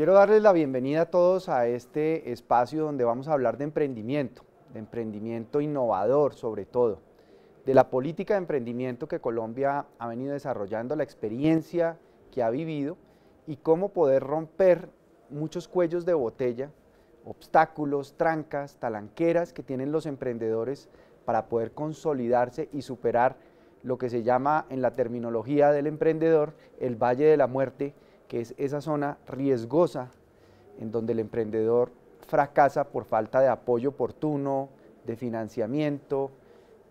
Quiero darles la bienvenida a todos a este espacio donde vamos a hablar de emprendimiento, de emprendimiento innovador sobre todo, de la política de emprendimiento que Colombia ha venido desarrollando, la experiencia que ha vivido y cómo poder romper muchos cuellos de botella, obstáculos, trancas, talanqueras que tienen los emprendedores para poder consolidarse y superar lo que se llama en la terminología del emprendedor el valle de la muerte, que es esa zona riesgosa en donde el emprendedor fracasa por falta de apoyo oportuno, de financiamiento,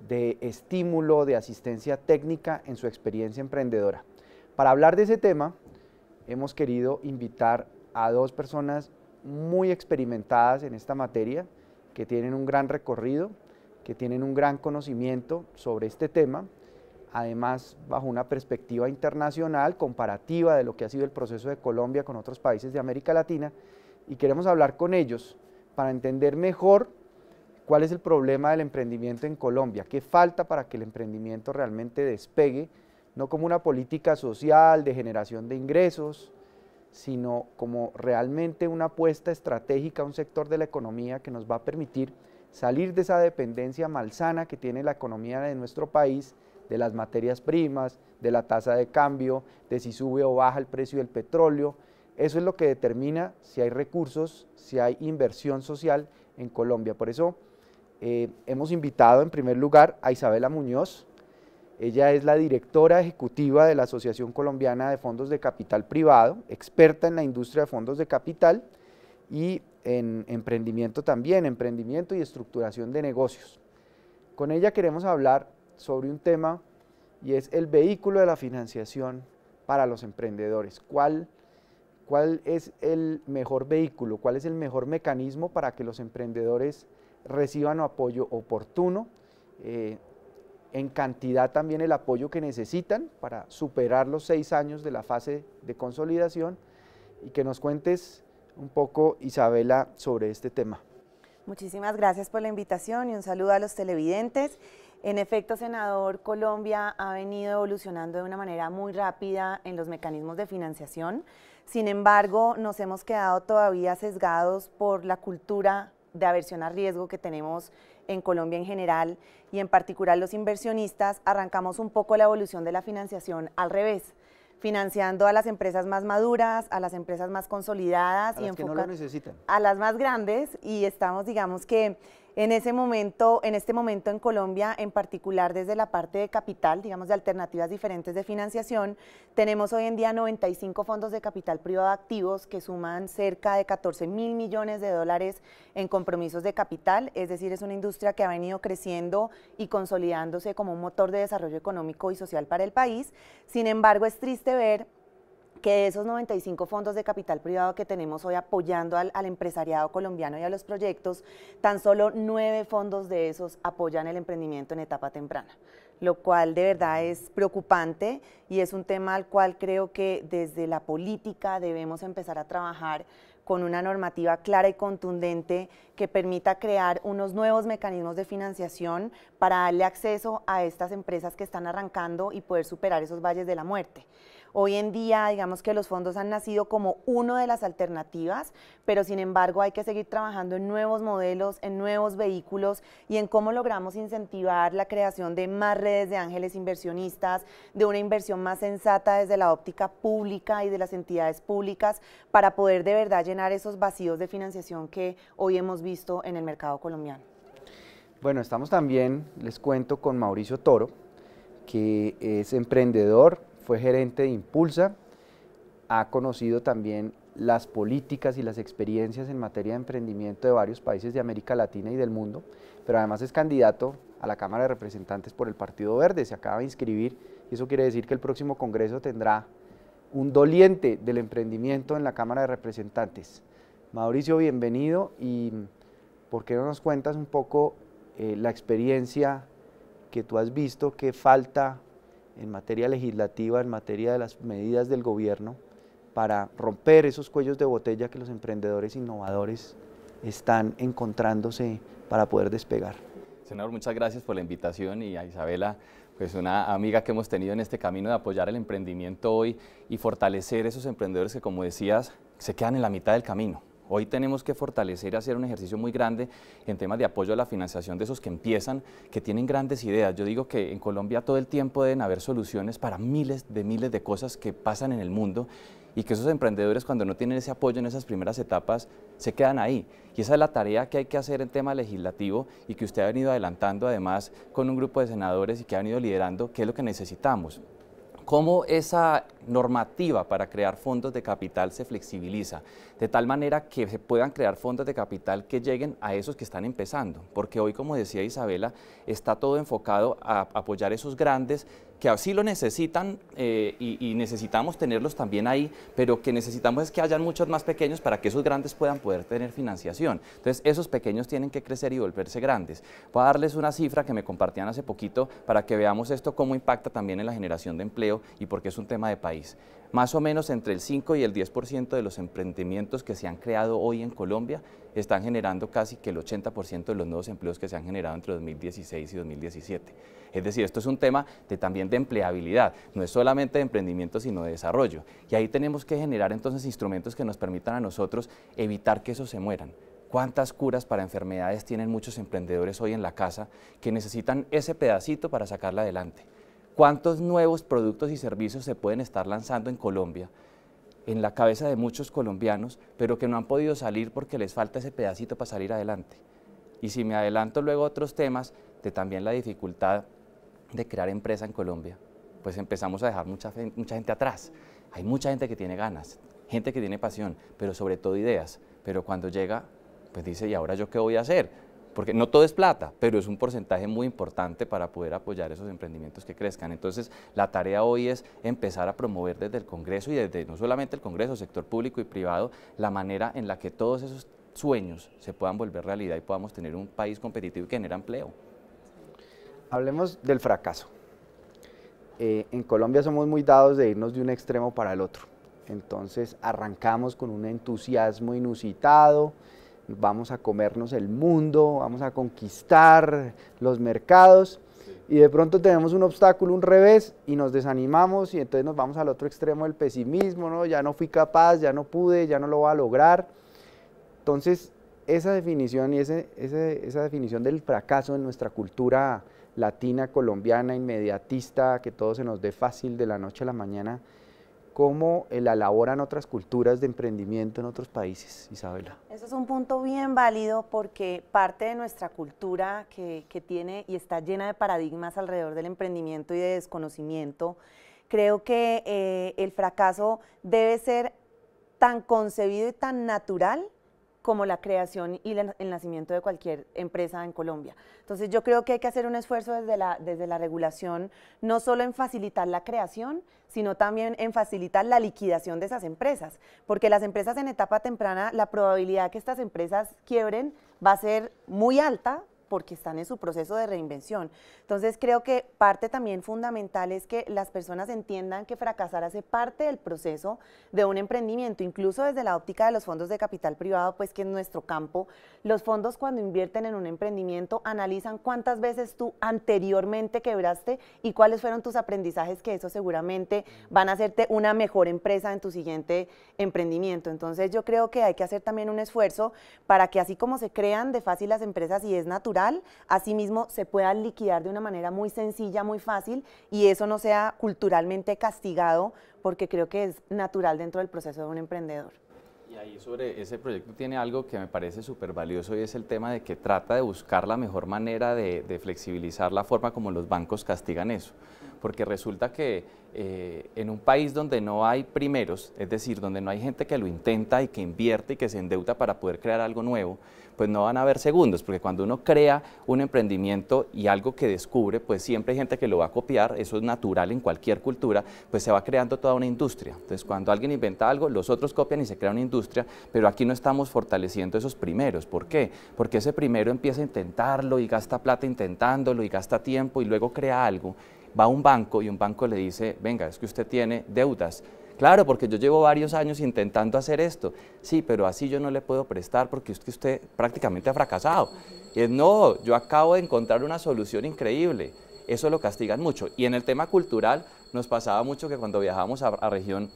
de estímulo, de asistencia técnica en su experiencia emprendedora. Para hablar de ese tema, hemos querido invitar a dos personas muy experimentadas en esta materia, que tienen un gran recorrido, que tienen un gran conocimiento sobre este tema además bajo una perspectiva internacional comparativa de lo que ha sido el proceso de Colombia con otros países de América Latina, y queremos hablar con ellos para entender mejor cuál es el problema del emprendimiento en Colombia, qué falta para que el emprendimiento realmente despegue, no como una política social de generación de ingresos, sino como realmente una apuesta estratégica a un sector de la economía que nos va a permitir salir de esa dependencia malsana que tiene la economía de nuestro país de las materias primas, de la tasa de cambio, de si sube o baja el precio del petróleo. Eso es lo que determina si hay recursos, si hay inversión social en Colombia. Por eso eh, hemos invitado en primer lugar a Isabela Muñoz. Ella es la directora ejecutiva de la Asociación Colombiana de Fondos de Capital Privado, experta en la industria de fondos de capital y en emprendimiento también, emprendimiento y estructuración de negocios. Con ella queremos hablar sobre un tema y es el vehículo de la financiación para los emprendedores. ¿Cuál, cuál es el mejor vehículo? ¿Cuál es el mejor mecanismo para que los emprendedores reciban apoyo oportuno? Eh, en cantidad también el apoyo que necesitan para superar los seis años de la fase de consolidación y que nos cuentes un poco, Isabela, sobre este tema. Muchísimas gracias por la invitación y un saludo a los televidentes. En efecto, senador, Colombia ha venido evolucionando de una manera muy rápida en los mecanismos de financiación. Sin embargo, nos hemos quedado todavía sesgados por la cultura de aversión a riesgo que tenemos en Colombia en general y en particular los inversionistas, arrancamos un poco la evolución de la financiación al revés financiando a las empresas más maduras, a las empresas más consolidadas y las no a las más grandes y estamos digamos que en ese momento, en este momento en Colombia, en particular desde la parte de capital, digamos de alternativas diferentes de financiación, tenemos hoy en día 95 fondos de capital privado activos que suman cerca de 14 mil millones de dólares en compromisos de capital, es decir, es una industria que ha venido creciendo y consolidándose como un motor de desarrollo económico y social para el país. Sin embargo, es triste ver que de esos 95 fondos de capital privado que tenemos hoy apoyando al, empresariado colombiano y a los proyectos, tan solo nueve fondos de esos apoyan el emprendimiento en etapa temprana, lo cual de verdad es preocupante y es un tema al cual creo que desde la política debemos empezar a trabajar con una normativa clara y contundente que permita crear unos nuevos mecanismos de financiación para darle acceso a estas empresas que están arrancando y poder superar esos valles de la muerte. Hoy en día, digamos que los fondos han nacido como una de las alternativas, pero sin embargo hay que seguir trabajando en nuevos modelos, en nuevos vehículos y en cómo logramos incentivar la creación de más redes de ángeles inversionistas, de una inversión más sensata desde la óptica pública y de las entidades públicas para poder de verdad llenar esos vacíos de financiación que hoy hemos visto en el mercado colombiano. Bueno, estamos también, les cuento, con Mauricio Toro, que es emprendedor, fue gerente de Impulsa, ha conocido también las políticas y las experiencias en materia de emprendimiento de varios países de América Latina y del mundo, pero además es candidato a la Cámara de Representantes por el Partido Verde, se acaba de inscribir y eso quiere decir que el próximo Congreso tendrá un doliente del emprendimiento en la Cámara de Representantes. Mauricio, bienvenido y ¿por qué no nos cuentas un poco eh, la experiencia que tú has visto qué falta en materia legislativa, en materia de las medidas del gobierno, para romper esos cuellos de botella que los emprendedores innovadores están encontrándose para poder despegar. Senador, muchas gracias por la invitación y a Isabela, pues una amiga que hemos tenido en este camino de apoyar el emprendimiento hoy y fortalecer esos emprendedores que, como decías, se quedan en la mitad del camino. Hoy tenemos que fortalecer y hacer un ejercicio muy grande en temas de apoyo a la financiación de esos que empiezan, que tienen grandes ideas. Yo digo que en Colombia todo el tiempo deben haber soluciones para miles de miles de cosas que pasan en el mundo y que esos emprendedores cuando no tienen ese apoyo en esas primeras etapas se quedan ahí. Y esa es la tarea que hay que hacer en tema legislativo y que usted ha venido adelantando además con un grupo de senadores y que han ido liderando, ¿Qué es lo que necesitamos cómo esa normativa para crear fondos de capital se flexibiliza, de tal manera que se puedan crear fondos de capital que lleguen a esos que están empezando, porque hoy, como decía Isabela, está todo enfocado a apoyar esos grandes que así lo necesitan eh, y, necesitamos tenerlos también ahí, pero que necesitamos es que hayan muchos más pequeños para que esos grandes puedan poder tener financiación. Entonces, esos pequeños tienen que crecer y volverse grandes. Voy a darles una cifra que me compartían hace poquito para que veamos esto cómo impacta también en la generación de empleo y porque es un tema de país. Más o menos entre el 5 y el 10% de los emprendimientos que se han creado hoy en Colombia están generando casi que el 80% de los nuevos empleos que se han generado entre 2016 y 2017. Es decir, esto es un tema también de empleabilidad, no es solamente de emprendimiento, sino de desarrollo. Y ahí tenemos que generar entonces instrumentos que nos permitan a nosotros evitar que esos se mueran, cuántas curas para enfermedades tienen muchos emprendedores hoy en la casa que necesitan ese pedacito para sacarla adelante cuántos nuevos productos y servicios se pueden estar lanzando en Colombia, en la cabeza de muchos colombianos, pero que no han podido salir porque les falta ese pedacito para salir adelante. Y si me adelanto luego a otros temas de también la dificultad de crear empresa en Colombia, pues empezamos a dejar mucha, mucha gente atrás. Hay mucha gente que tiene ganas, gente que tiene pasión, pero sobre todo ideas. Pero cuando llega, pues dice, ¿y ahora yo qué voy a hacer? porque no todo es plata, pero es un porcentaje muy importante para poder apoyar esos emprendimientos que crezcan. Entonces, la tarea hoy es empezar a promover desde el Congreso y desde no solamente el Congreso, sector público y privado, la manera en la que todos esos sueños se puedan volver realidad y podamos tener un país competitivo y genera empleo. Hablemos del fracaso. Eh, en Colombia somos muy dados de irnos de un extremo para el otro. Entonces arrancamos con un entusiasmo inusitado, vamos a comernos el mundo, vamos a conquistar los mercados y de pronto tenemos un obstáculo, un revés y nos desanimamos y entonces nos vamos al otro extremo del pesimismo, Ya no fui capaz, ya no pude, ya no lo voy a lograr. Entonces, esa definición y esa definición del fracaso en nuestra cultura latina, colombiana, inmediatista, que todo se nos dé fácil de la noche a la mañana, cómo eh, la elaboran otras culturas de emprendimiento en otros países, Isabela. Eso es un punto bien válido porque parte de nuestra cultura que, tiene y está llena de paradigmas alrededor del emprendimiento y de desconocimiento, creo que eh, el fracaso debe ser tan concebido y tan natural como la creación y el nacimiento de cualquier empresa en Colombia. Entonces yo creo que hay que hacer un esfuerzo desde la, desde la regulación, no solo en facilitar la creación, sino también en facilitar la liquidación de esas empresas, porque las empresas en etapa temprana, la probabilidad que estas empresas quiebren va a ser muy alta porque están en su proceso de reinvención. Entonces creo que parte también fundamental es que las personas entiendan que fracasar hace parte del proceso de un emprendimiento, incluso desde la óptica de los fondos de capital privado, pues que en nuestro campo, los fondos cuando invierten en un emprendimiento analizan cuántas veces tú anteriormente quebraste y cuáles fueron tus aprendizajes que eso seguramente van a hacerte una mejor empresa en tu siguiente emprendimiento. Entonces yo creo que hay que hacer también un esfuerzo para que así como se crean de fácil las empresas y es natural, asimismo se pueda liquidar de una manera muy sencilla, muy fácil, y eso no sea culturalmente castigado, porque creo que es natural dentro del proceso de un emprendedor. Y ahí sobre ese proyecto tiene algo que me parece súper valioso y es el tema de que trata de buscar la mejor manera de, flexibilizar la forma como los bancos castigan eso. Porque resulta que eh, en un país donde no hay primeros, es decir, donde no hay gente que lo intenta y que invierte y que se endeuda para poder crear algo nuevo, pues no van a haber segundos, porque cuando uno crea un emprendimiento y algo que descubre, pues siempre hay gente que lo va a copiar, eso es natural en cualquier cultura, pues se va creando toda una industria. Entonces, cuando alguien inventa algo, los otros copian y se crea una industria, pero aquí no estamos fortaleciendo esos primeros. ¿Por qué? Porque ese primero empieza a intentarlo y gasta plata intentándolo y gasta tiempo y luego crea algo. Va a un banco y un banco le dice, venga, es que usted tiene deudas, Claro, porque yo llevo varios años intentando hacer esto. Sí, pero así yo no le puedo prestar porque usted prácticamente ha fracasado. es, no, yo acabo de encontrar una solución increíble. Eso lo castigan mucho. Y en el tema cultural nos pasaba mucho que cuando viajábamos a región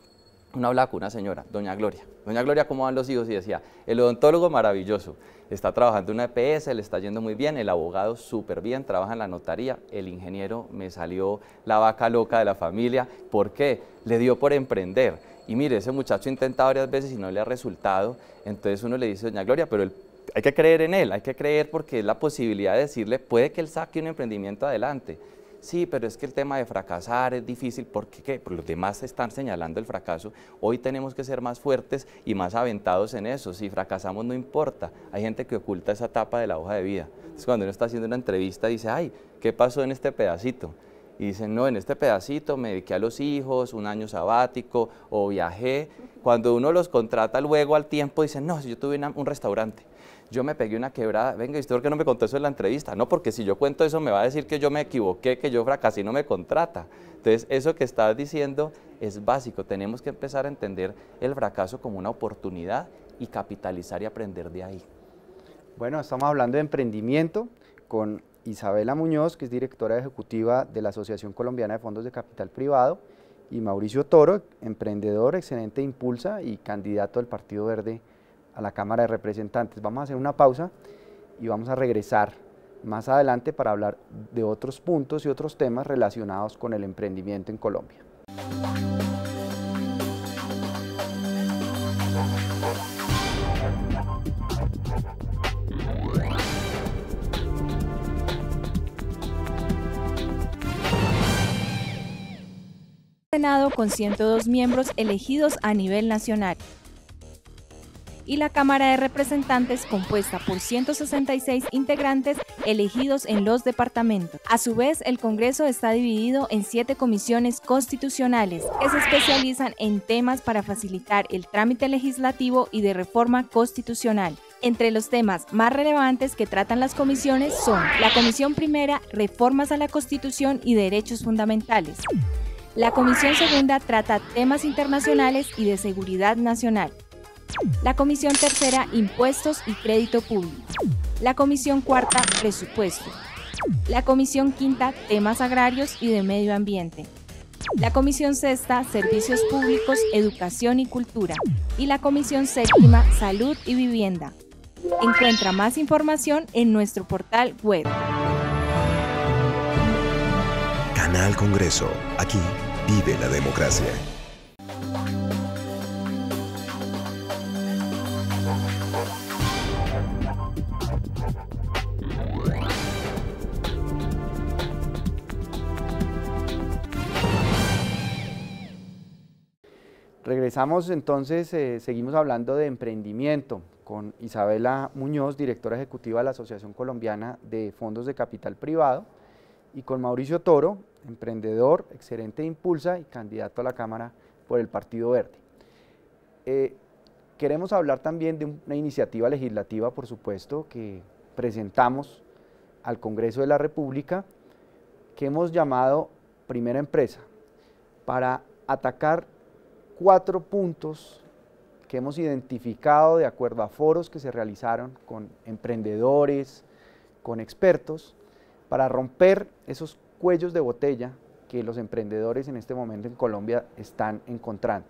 una hablaba con una señora, doña Gloria. Doña Gloria, ¿cómo van los hijos? Y decía, el odontólogo maravilloso, está trabajando en una EPS, le está yendo muy bien, el abogado súper bien, trabaja en la notaría, el ingeniero me salió la vaca loca de la familia. ¿Por qué? Le dio por emprender. Y mire, ese muchacho intenta varias veces y no le ha resultado. Entonces uno le dice, doña Gloria, pero hay que creer en él, hay que creer porque es la posibilidad de decirle, puede que él saque un emprendimiento adelante sí, pero es que el tema de fracasar es difícil ¿por ¿qué? Porque los demás están señalando el fracaso. Hoy tenemos que ser más fuertes y más aventados en eso. Si fracasamos no importa. Hay gente que oculta esa etapa de la hoja de vida. Entonces cuando uno está haciendo una entrevista dice, ay, ¿qué pasó en este pedacito? Y dicen, no, en este pedacito me dediqué a los hijos, un año sabático o viajé. Cuando uno los contrata luego al tiempo dicen, no, yo tuve un restaurante yo me pegué una quebrada, venga, ¿y usted no me contó eso en la entrevista? No, porque si yo cuento eso me va a decir que yo me equivoqué, que yo fracasé y no me contrata. Entonces, eso que estás diciendo es básico, tenemos que empezar a entender el fracaso como una oportunidad y capitalizar y aprender de ahí. Bueno, estamos hablando de emprendimiento con Isabela Muñoz, que es directora ejecutiva de la Asociación Colombiana de Fondos de Capital Privado, y Mauricio Toro, emprendedor, excelente impulsa y candidato del Partido Verde a la Cámara de Representantes. Vamos a hacer una pausa y vamos a regresar más adelante para hablar de otros puntos y otros temas relacionados con el emprendimiento en Colombia. Senado con 102 miembros elegidos a nivel nacional y la Cámara de Representantes compuesta por 166 integrantes elegidos en los departamentos. A su vez, el Congreso está dividido en siete comisiones constitucionales que se especializan en temas para facilitar el trámite legislativo y de reforma constitucional. Entre los temas más relevantes que tratan las comisiones son la Comisión Primera, Reformas a la Constitución y Derechos Fundamentales. La Comisión Segunda trata temas internacionales y de seguridad nacional. La Comisión Tercera, Impuestos y Crédito Público. La Comisión Cuarta, Presupuesto. La Comisión Quinta, Temas Agrarios y de Medio Ambiente. La Comisión Sexta, Servicios Públicos, Educación y Cultura. Y la Comisión Séptima, Salud y Vivienda. Encuentra más información en nuestro portal web. Canal Congreso. Aquí vive la democracia. Empezamos entonces, eh, seguimos hablando de emprendimiento con Isabela Muñoz, directora ejecutiva de la Asociación Colombiana de Fondos de Capital Privado, y con Mauricio Toro, emprendedor, excelente Impulsa y candidato a la Cámara por el Partido Verde. Eh, queremos hablar también de una iniciativa legislativa, por supuesto, que presentamos al Congreso de la República, que hemos llamado Primera Empresa, para atacar cuatro puntos que hemos identificado de acuerdo a foros que se realizaron con emprendedores, con expertos, para romper esos cuellos de botella que los emprendedores en este momento en Colombia están encontrando.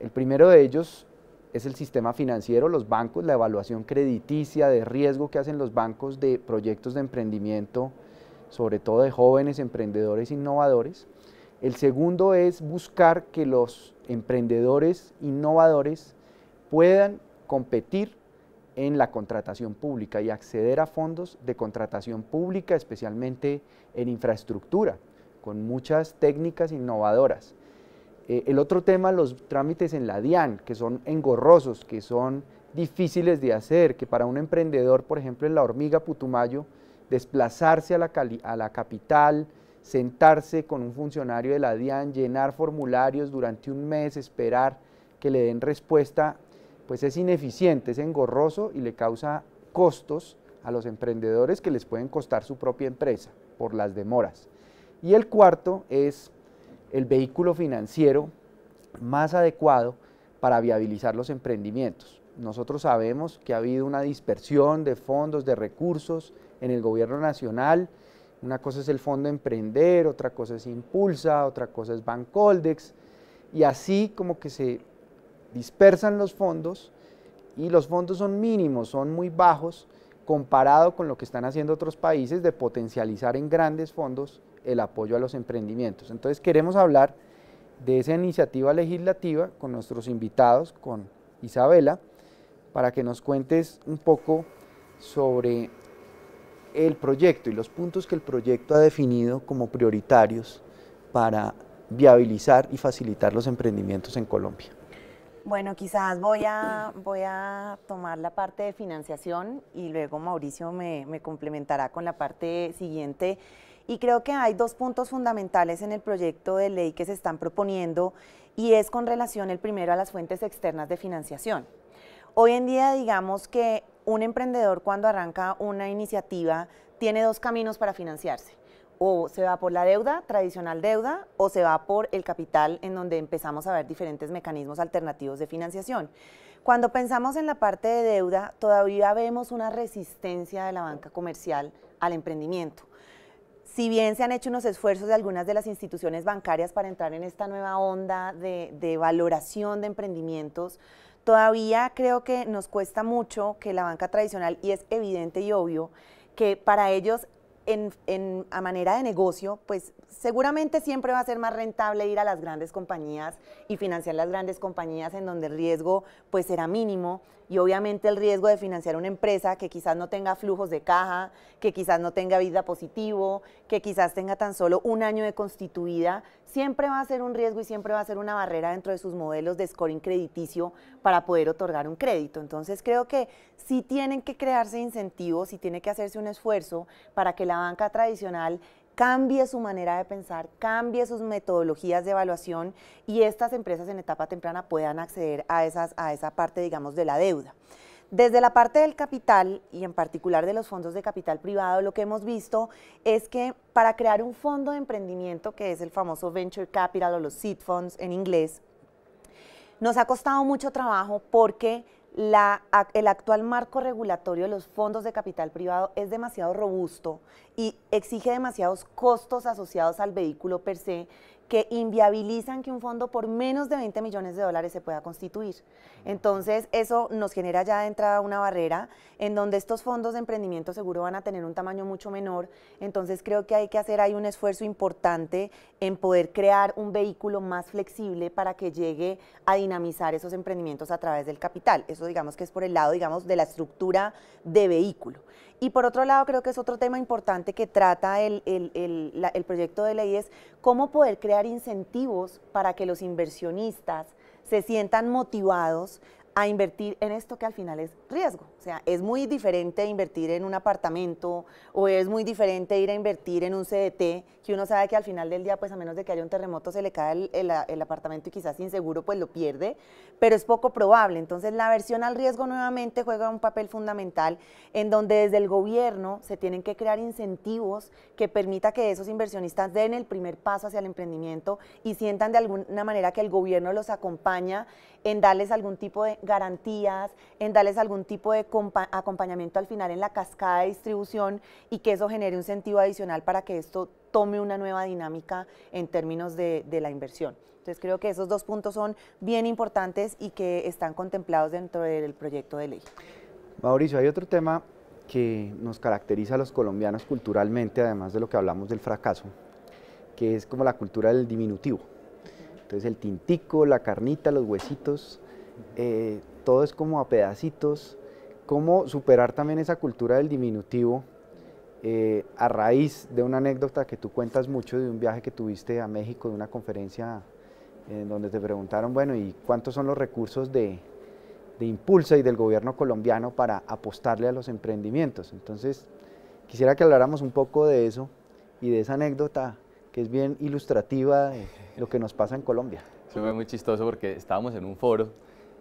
El primero de ellos es el sistema financiero, los bancos, la evaluación crediticia de riesgo que hacen los bancos de proyectos de emprendimiento, sobre todo de jóvenes emprendedores innovadores. El segundo es buscar que los emprendedores innovadores puedan competir en la contratación pública y acceder a fondos de contratación pública, especialmente en infraestructura, con muchas técnicas innovadoras. Eh, el otro tema, los trámites en la DIAN, que son engorrosos, que son difíciles de hacer, que para un emprendedor, por ejemplo, en la hormiga Putumayo, desplazarse a la capital, sentarse con un funcionario de la DIAN, llenar formularios durante un mes, esperar que le den respuesta, pues es ineficiente, es engorroso y le causa costos a los emprendedores que les pueden costar su propia empresa por las demoras. Y el cuarto es el vehículo financiero más adecuado para viabilizar los emprendimientos. Nosotros sabemos que ha habido una dispersión de fondos, de recursos en el gobierno nacional, una cosa es el fondo Emprender, otra cosa es Impulsa, otra cosa es Bancoldex, y así como que se dispersan los fondos y los fondos son mínimos, son muy bajos comparado con lo que están haciendo otros países de potencializar en grandes fondos el apoyo a los emprendimientos. Entonces queremos hablar de esa iniciativa legislativa con nuestros invitados, con Isabela, para que nos cuentes un poco sobre el proyecto y los puntos que el proyecto ha definido como prioritarios para viabilizar y facilitar los emprendimientos en Colombia. Bueno, quizás voy a, voy a tomar la parte de financiación y luego Mauricio me, me complementará con la parte siguiente. Y creo que hay dos puntos fundamentales en el proyecto de ley que se están proponiendo y es con relación el primero a las fuentes externas de financiación. Hoy en día digamos que un emprendedor cuando arranca una iniciativa tiene dos caminos para financiarse. O se va por la deuda, tradicional deuda, o se va por el capital en donde empezamos a ver diferentes mecanismos alternativos de financiación. Cuando pensamos en la parte de deuda, todavía vemos una resistencia de la banca comercial al emprendimiento. Si bien se han hecho unos esfuerzos de algunas de las instituciones bancarias para entrar en esta nueva onda de, valoración de emprendimientos, Todavía creo que nos cuesta mucho que la banca tradicional, y es evidente y obvio, que para ellos en, a manera de negocio, pues seguramente siempre va a ser más rentable ir a las grandes compañías y financiar las grandes compañías en donde el riesgo pues será mínimo, y obviamente el riesgo de financiar una empresa que quizás no tenga flujos de caja, que quizás no tenga vida positivo, que quizás tenga tan solo un año de constituida, siempre va a ser un riesgo y siempre va a ser una barrera dentro de sus modelos de scoring crediticio para poder otorgar un crédito. Entonces creo que sí tienen que crearse incentivos y tiene que hacerse un esfuerzo para que la banca tradicional cambie su manera de pensar, cambie sus metodologías de evaluación y estas empresas en etapa temprana puedan acceder a, a esa parte, digamos, de la deuda. Desde la parte del capital y en particular de los fondos de capital privado, lo que hemos visto es que para crear un fondo de emprendimiento, que es el famoso venture capital o los seed funds en inglés, nos ha costado mucho trabajo porque el actual marco regulatorio de los fondos de capital privado es demasiado robusto y exige demasiados costos asociados al vehículo per se que inviabilizan que un fondo por menos de 20 millones de dólares se pueda constituir. Entonces, eso nos genera ya de entrada una barrera en donde estos fondos de emprendimiento seguro van a tener un tamaño mucho menor. Entonces, creo que hay que hacer ahí un esfuerzo importante en poder crear un vehículo más flexible para que llegue a dinamizar esos emprendimientos a través del capital. Eso digamos que es por el lado, digamos, de la estructura de vehículo. Y por otro lado, creo que es otro tema importante que trata el, proyecto de ley es cómo poder crear incentivos para que los inversionistas se sientan motivados a invertir en esto que al final es riesgo sea, es muy diferente invertir en un apartamento o es muy diferente ir a invertir en un CDT, que uno sabe que al final del día, pues a menos de que haya un terremoto, se le cae el, apartamento y quizás sin seguro, pues lo pierde, pero es poco probable. Entonces, la versión al riesgo nuevamente juega un papel fundamental en donde desde el gobierno se tienen que crear incentivos que permita que esos inversionistas den el primer paso hacia el emprendimiento y sientan de alguna manera que el gobierno los acompaña en darles algún tipo de garantías, en darles algún tipo de acompañamiento al final en la cascada de distribución y que eso genere un sentido adicional para que esto tome una nueva dinámica en términos de, la inversión. Entonces creo que esos dos puntos son bien importantes y que están contemplados dentro del proyecto de ley. Mauricio, hay otro tema que nos caracteriza a los colombianos culturalmente, además de lo que hablamos del fracaso, que es como la cultura del diminutivo. Entonces el tintico, la carnita, los huesitos, eh, todo es como a pedacitos cómo superar también esa cultura del diminutivo eh, a raíz de una anécdota que tú cuentas mucho de un viaje que tuviste a México, de una conferencia eh, en donde te preguntaron, bueno, ¿y cuántos son los recursos de, de Impulsa y del gobierno colombiano para apostarle a los emprendimientos? Entonces, quisiera que habláramos un poco de eso y de esa anécdota que es bien ilustrativa de lo que nos pasa en Colombia. Se fue muy chistoso porque estábamos en un foro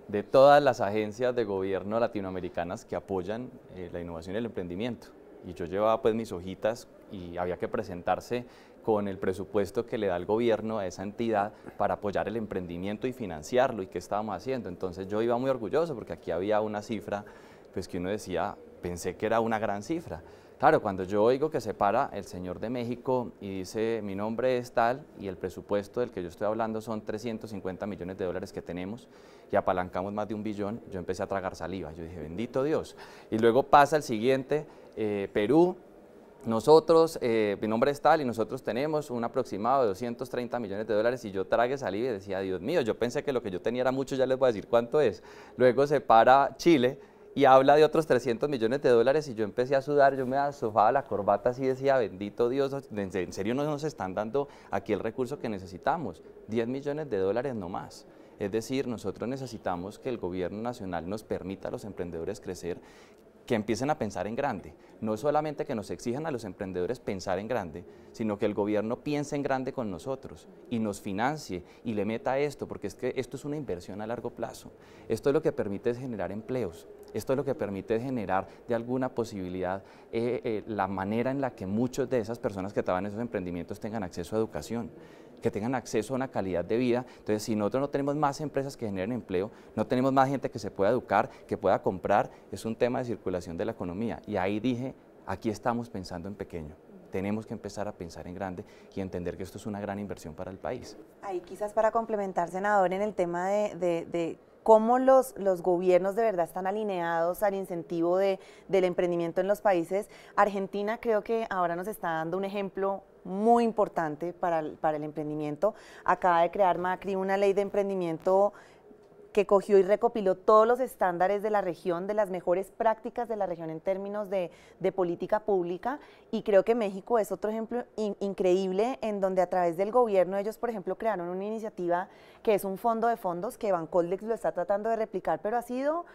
de todas las agencias de gobierno latinoamericanas que apoyan eh, la innovación y el emprendimiento. Y yo llevaba pues mis hojitas y había que presentarse con el presupuesto que le da el gobierno a esa entidad para apoyar el emprendimiento y financiarlo y qué estábamos haciendo. Entonces yo iba muy orgulloso porque aquí había una cifra pues que uno decía, pensé que era una gran cifra. Claro, cuando yo oigo que se para el señor de México y dice mi nombre es tal y el presupuesto del que yo estoy hablando son 350 millones de dólares que tenemos y apalancamos más de un billón, yo empecé a tragar saliva, yo dije bendito Dios. Y luego pasa el siguiente, eh, Perú, nosotros, eh, mi nombre es tal y nosotros tenemos un aproximado de 230 millones de dólares y yo tragué saliva y decía, Dios mío, yo pensé que lo que yo tenía era mucho, ya les voy a decir cuánto es. Luego se para Chile y habla de otros 300 millones de dólares y yo empecé a sudar, yo me asofaba la corbata así decía, bendito Dios, en serio no nos están dando aquí el recurso que necesitamos, 10 millones de dólares no más. Es decir, nosotros necesitamos que el gobierno nacional nos permita a los emprendedores crecer, que empiecen a pensar en grande. No solamente que nos exijan a los emprendedores pensar en grande, sino que el gobierno piense en grande con nosotros y nos financie y le meta esto, porque es que esto es una inversión a largo plazo. Esto es lo que permite generar empleos, esto es lo que permite generar de alguna posibilidad eh, eh, la manera en la que muchas de esas personas que estaban en esos emprendimientos tengan acceso a educación que tengan acceso a una calidad de vida. Entonces, si nosotros no tenemos más empresas que generen empleo, no tenemos más gente que se pueda educar, que pueda comprar, es un tema de circulación de la economía. Y ahí dije, aquí estamos pensando en pequeño. Tenemos que empezar a pensar en grande y entender que esto es una gran inversión para el país. Ahí quizás para complementar, senador, en el tema de, cómo los, los gobiernos de verdad están alineados al incentivo del emprendimiento en los países. Argentina creo que ahora nos está dando un ejemplo muy importante para el, emprendimiento. Acaba de crear Macri una ley de emprendimiento que cogió y recopiló todos los estándares de la región, de las mejores prácticas de la región en términos de, política pública. Y creo que México es otro ejemplo increíble en donde a través del gobierno ellos, por ejemplo, crearon una iniciativa que es un fondo de fondos que Bancoldex lo está tratando de replicar, pero ha sido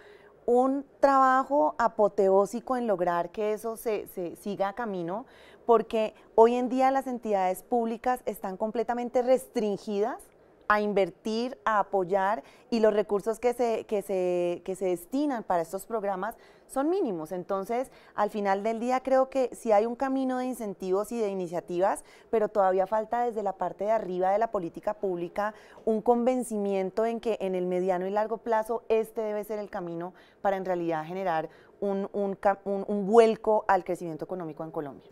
un trabajo apoteósico en lograr que eso se, se siga camino, porque hoy en día las entidades públicas están completamente restringidas a invertir, a apoyar y los recursos que se, que se, destinan para estos programas son mínimos. Entonces, al final del día creo que sí hay un camino de incentivos y de iniciativas, pero todavía falta desde la parte de arriba de la política pública un convencimiento en que en el mediano y largo plazo este debe ser el camino para en realidad generar un vuelco al crecimiento económico en Colombia.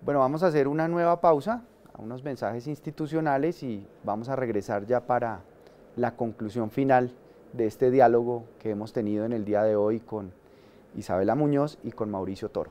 Bueno, vamos a hacer una nueva pausa, a unos mensajes institucionales y vamos a regresar ya para la conclusión final de este diálogo que hemos tenido en el día de hoy con Isabela Muñoz y con Mauricio Toro.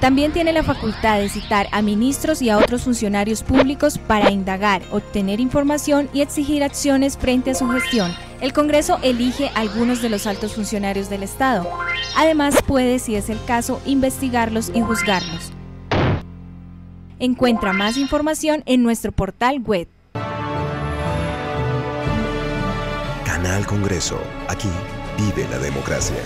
También tiene la facultad de citar a ministros y a otros funcionarios públicos para indagar, obtener información y exigir acciones frente a su gestión. El Congreso elige a algunos de los altos funcionarios del Estado. Además puede, si es el caso, investigarlos y juzgarlos. Encuentra más información en nuestro portal web. Canal Congreso. Aquí vive la democracia.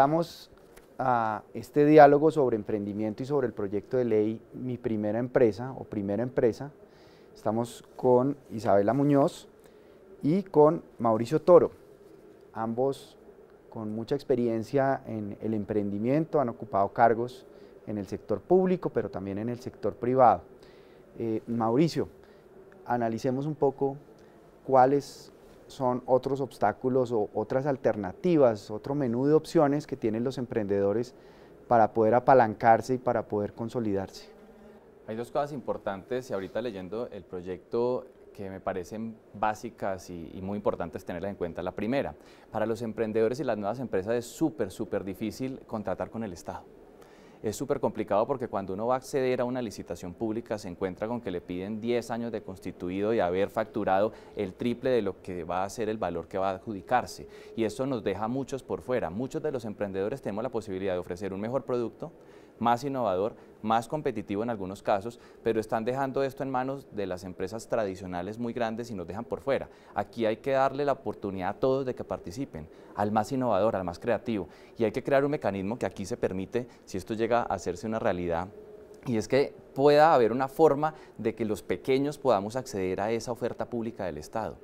comenzamos a este diálogo sobre emprendimiento y sobre el proyecto de ley Mi Primera Empresa o Primera Empresa, estamos con Isabela Muñoz y con Mauricio Toro, ambos con mucha experiencia en el emprendimiento, han ocupado cargos en el sector público, pero también en el sector privado. Eh, Mauricio, analicemos un poco cuál es son otros obstáculos o otras alternativas, otro menú de opciones que tienen los emprendedores para poder apalancarse y para poder consolidarse. Hay dos cosas importantes y ahorita leyendo el proyecto que me parecen básicas y, muy importantes tenerlas en cuenta. La primera, para los emprendedores y las nuevas empresas es súper, súper difícil contratar con el Estado es súper complicado porque cuando uno va a acceder a una licitación pública se encuentra con que le piden 10 años de constituido y haber facturado el triple de lo que va a ser el valor que va a adjudicarse. Y eso nos deja muchos por fuera. Muchos de los emprendedores tenemos la posibilidad de ofrecer un mejor producto, más innovador, más competitivo en algunos casos, pero están dejando esto en manos de las empresas tradicionales muy grandes y nos dejan por fuera. Aquí hay que darle la oportunidad a todos de que participen, al más innovador, al más creativo, y hay que crear un mecanismo que aquí se permite, si esto llega a hacerse una realidad, y es que pueda haber una forma de que los pequeños podamos acceder a esa oferta pública del Estado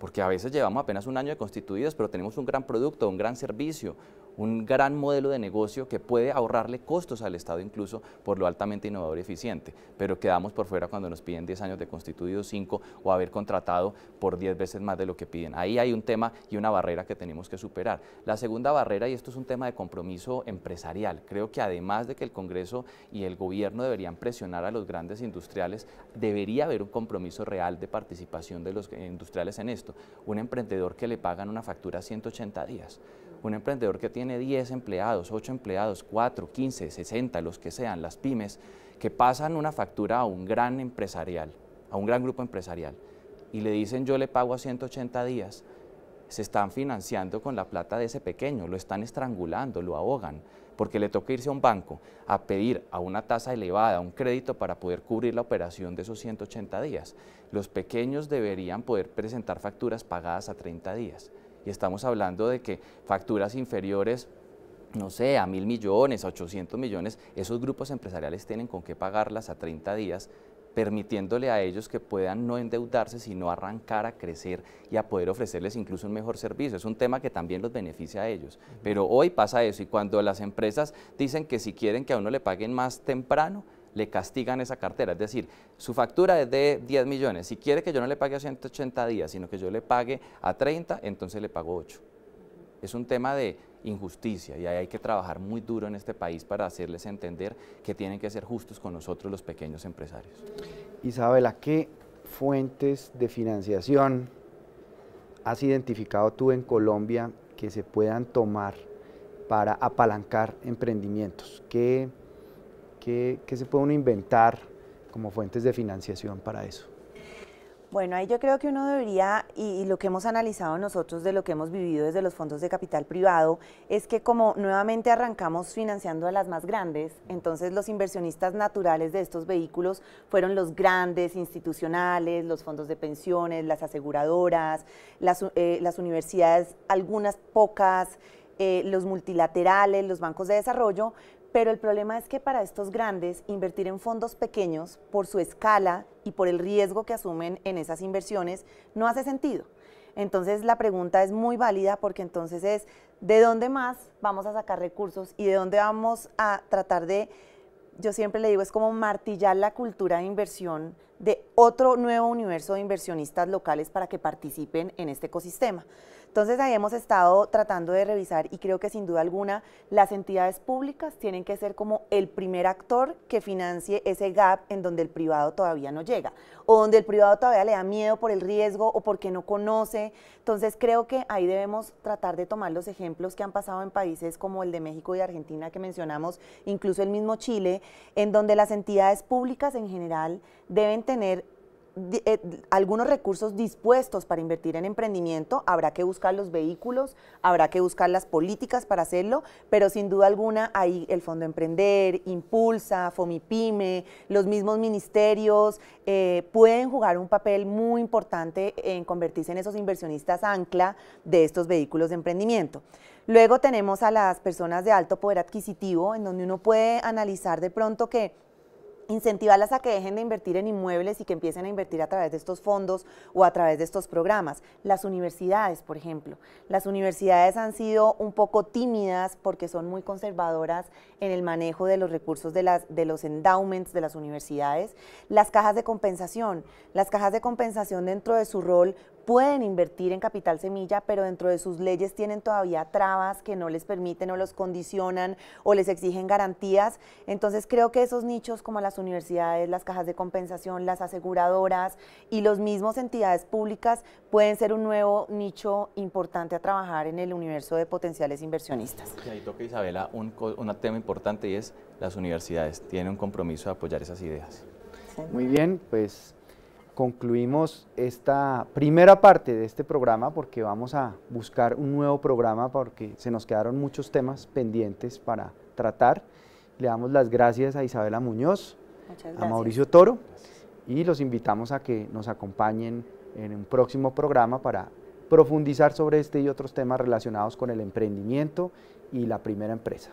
porque a veces llevamos apenas un año de constituidos, pero tenemos un gran producto, un gran servicio, un gran modelo de negocio que puede ahorrarle costos al Estado incluso por lo altamente innovador y eficiente, pero quedamos por fuera cuando nos piden 10 años de constituido 5 o haber contratado por 10 veces más de lo que piden. Ahí hay un tema y una barrera que tenemos que superar. La segunda barrera, y esto es un tema de compromiso empresarial, creo que además de que el Congreso y el gobierno deberían presionar a los grandes industriales, debería haber un compromiso real de participación de los industriales en esto. Un emprendedor que le pagan una factura 180 días. Un emprendedor que tiene 10 empleados, 8 empleados, 4, 15, 60, los que sean, las pymes, que pasan una factura a un gran empresarial, a un gran grupo empresarial, y le dicen yo le pago a 180 días, se están financiando con la plata de ese pequeño, lo están estrangulando, lo ahogan, porque le toca irse a un banco a pedir a una tasa elevada un crédito para poder cubrir la operación de esos 180 días. Los pequeños deberían poder presentar facturas pagadas a 30 días y estamos hablando de que facturas inferiores no sé, a mil millones, a 800 millones, esos grupos empresariales tienen con qué pagarlas a 30 días, permitiéndole a ellos que puedan no endeudarse, sino arrancar a crecer y a poder ofrecerles incluso un mejor servicio. Es un tema que también los beneficia a ellos. Pero hoy pasa eso y cuando las empresas dicen que si quieren que a uno le paguen más temprano, le castigan esa cartera. Es decir, su factura es de 10 millones. Si quiere que yo no le pague a 180 días, sino que yo le pague a 30, entonces le pago 8. Es un tema de injusticia y ahí hay que trabajar muy duro en este país para hacerles entender que tienen que ser justos con nosotros los pequeños empresarios. Isabela, ¿qué fuentes de financiación has identificado tú en Colombia que se puedan tomar para apalancar emprendimientos? ¿Qué ¿Qué, se puede uno inventar como fuentes de financiación para eso? Bueno, ahí yo creo que uno debería, y, lo que hemos analizado nosotros de lo que hemos vivido desde los fondos de capital privado, es que como nuevamente arrancamos financiando a las más grandes, entonces los inversionistas naturales de estos vehículos fueron los grandes institucionales, los fondos de pensiones, las aseguradoras, las, eh, universidades, algunas pocas. Eh, los multilaterales, los bancos de desarrollo, pero el problema es que para estos grandes, invertir en fondos pequeños, por su escala y por el riesgo que asumen en esas inversiones, no hace sentido. Entonces la pregunta es muy válida porque entonces es, ¿de dónde más vamos a sacar recursos y de dónde vamos a tratar de, yo siempre le digo, es como martillar la cultura de inversión de otro nuevo universo de inversionistas locales para que participen en este ecosistema? Entonces ahí hemos estado tratando de revisar y creo que sin duda alguna las entidades públicas tienen que ser como el primer actor que financie ese gap en donde el privado todavía no llega o donde el privado todavía le da miedo por el riesgo o porque no conoce. Entonces creo que ahí debemos tratar de tomar los ejemplos que han pasado en países como el de México y Argentina que mencionamos, incluso el mismo Chile, en donde las entidades públicas en general deben tener eh, algunos recursos dispuestos para invertir en emprendimiento, habrá que buscar los vehículos, habrá que buscar las políticas para hacerlo, pero sin duda alguna hay el Fondo Emprender, Impulsa, Fomipyme, los mismos ministerios eh, pueden jugar un papel muy importante en convertirse en esos inversionistas ancla de estos vehículos de emprendimiento. Luego tenemos a las personas de alto poder adquisitivo, en donde uno puede analizar de pronto que incentivarlas a que dejen de invertir en inmuebles y que empiecen a invertir a través de estos fondos o a través de estos programas. Las universidades, por ejemplo. Las universidades han sido un poco tímidas porque son muy conservadoras en el manejo de los recursos de, las, de los endowments de las universidades. Las cajas de compensación. Las cajas de compensación dentro de su rol pueden invertir en capital semilla, pero dentro de sus leyes tienen todavía trabas que no les permiten o los condicionan o les exigen garantías. Entonces creo que esos nichos como las universidades, las cajas de compensación, las aseguradoras y los mismos entidades públicas pueden ser un nuevo nicho importante a trabajar en el universo de potenciales inversionistas. Y ahí toca Isabela un, tema importante y es las universidades tienen un compromiso de apoyar esas ideas. Muy bien, pues concluimos esta primera parte de este programa porque vamos a buscar un nuevo programa porque se nos quedaron muchos temas pendientes para tratar. Le damos las gracias a Isabela Muñoz, a Mauricio Toro y los invitamos a que nos acompañen en un próximo programa para profundizar sobre este y otros temas relacionados con el emprendimiento y la primera empresa.